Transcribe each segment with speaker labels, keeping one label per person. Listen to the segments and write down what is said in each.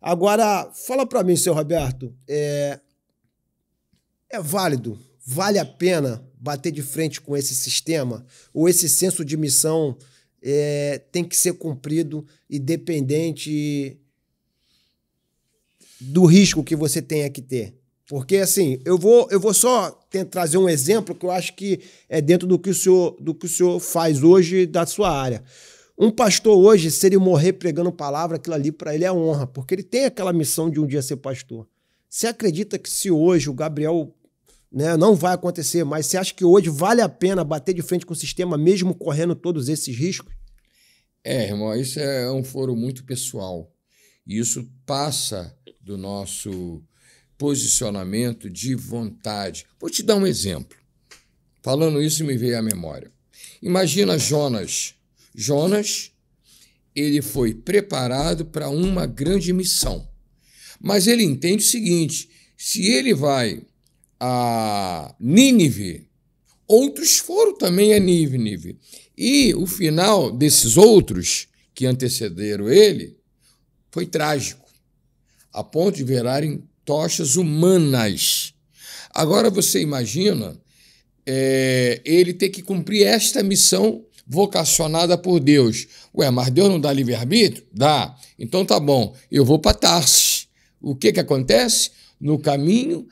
Speaker 1: Agora, fala para mim, seu Roberto, é, é válido, vale a pena bater de frente com esse sistema? Ou esse senso de missão é, tem que ser cumprido independente do risco que você tenha que ter? Porque, assim, eu vou, eu vou só trazer um exemplo que eu acho que é dentro do que, o senhor, do que o senhor faz hoje da sua área. Um pastor hoje, se ele morrer pregando palavra, aquilo ali para ele é honra, porque ele tem aquela missão de um dia ser pastor. Você acredita que se hoje o Gabriel né, não vai acontecer, mas você acha que hoje vale a pena bater de frente com o sistema, mesmo correndo todos esses riscos? É, irmão, isso é um foro muito pessoal. E isso
Speaker 2: passa do nosso posicionamento de vontade. Vou te dar um exemplo. Falando isso, me veio à memória. Imagina Jonas Jonas, ele foi preparado para uma grande missão. Mas ele entende o seguinte: se ele vai a Nínive, outros foram também a Nínive. E o final desses outros que antecederam ele foi trágico, a ponto de virarem tochas humanas. Agora você imagina é, ele ter que cumprir esta missão vocacionada por Deus. Ué, mas Deus não dá livre-arbítrio? Dá. Então tá bom, eu vou para Tarsis. O que, que acontece? No caminho,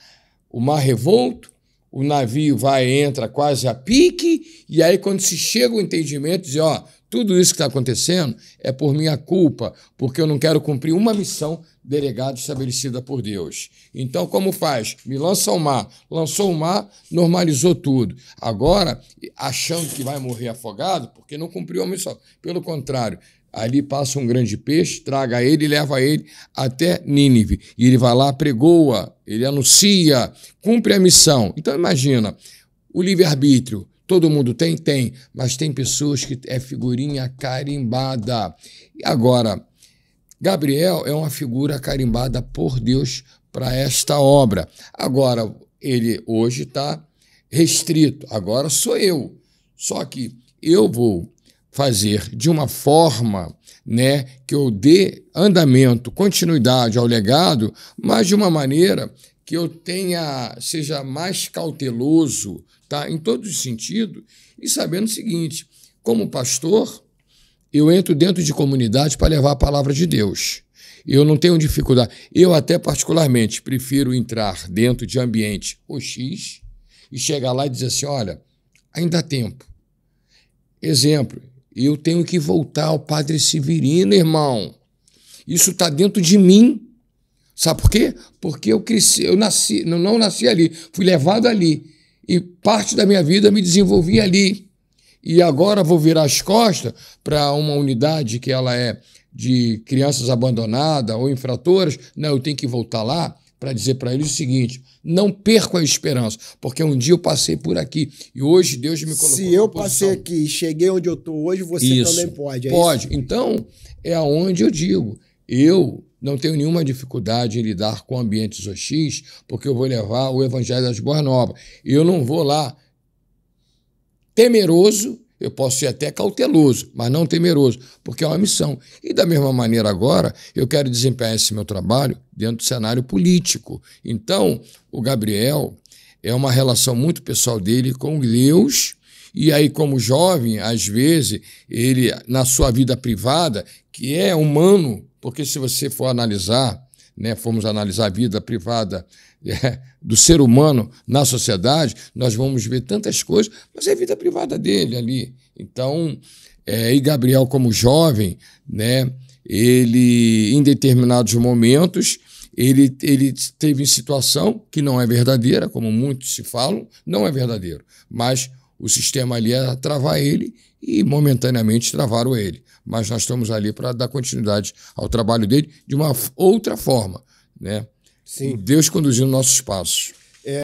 Speaker 2: o mar revolto, o navio vai, entra quase a pique, e aí quando se chega o entendimento, diz, ó, tudo isso que está acontecendo é por minha culpa, porque eu não quero cumprir uma missão delegada estabelecida por Deus. Então, como faz? Me lança ao mar. Lançou o mar, normalizou tudo. Agora, achando que vai morrer afogado, porque não cumpriu a missão. Pelo contrário, ali passa um grande peixe, traga ele e leva ele até Nínive. E ele vai lá, pregoa, ele anuncia, cumpre a missão. Então, imagina, o livre-arbítrio Todo mundo tem? Tem. Mas tem pessoas que é figurinha carimbada. Agora, Gabriel é uma figura carimbada por Deus para esta obra. Agora, ele hoje está restrito. Agora sou eu. Só que eu vou fazer de uma forma né, que eu dê andamento, continuidade ao legado, mas de uma maneira que eu tenha seja mais cauteloso, tá? Em todos os sentidos e sabendo o seguinte, como pastor, eu entro dentro de comunidade para levar a palavra de Deus. Eu não tenho dificuldade. Eu até particularmente prefiro entrar dentro de ambiente OX e chegar lá e dizer assim, olha, ainda há tempo. Exemplo, eu tenho que voltar ao Padre Severino, irmão. Isso está dentro de mim. Sabe por quê? Porque eu cresci, eu nasci, não, não nasci ali, fui levado ali. E parte da minha vida me desenvolvi ali. E agora vou virar as costas para uma unidade que ela é de crianças abandonadas ou infratoras. Não, eu tenho que voltar lá para dizer para eles o seguinte: não perco a esperança, porque um dia eu passei por aqui e hoje Deus me colocou. Se eu passei
Speaker 1: aqui e cheguei onde eu estou hoje, você isso, também pode. É pode. Isso? Então,
Speaker 2: é aonde eu digo: eu não tenho nenhuma dificuldade em lidar com ambientes hostis, porque eu vou levar o Evangelho das Boas Novas. E eu não vou lá temeroso, eu posso ser até cauteloso, mas não temeroso, porque é uma missão. E da mesma maneira, agora, eu quero desempenhar esse meu trabalho dentro do cenário político. Então, o Gabriel é uma relação muito pessoal dele com Deus. E aí, como jovem, às vezes, ele, na sua vida privada, que é humano, porque se você for analisar, né, formos analisar a vida privada é, do ser humano na sociedade, nós vamos ver tantas coisas, mas é a vida privada dele ali. Então, é, e Gabriel, como jovem, né, ele, em determinados momentos, ele, ele teve em situação que não é verdadeira, como muitos se falam, não é verdadeiro, mas o sistema ali a é travar ele e momentaneamente travaram ele. Mas nós estamos ali para dar continuidade ao trabalho dele de uma outra forma, né? Sim. Deus conduzindo nossos passos.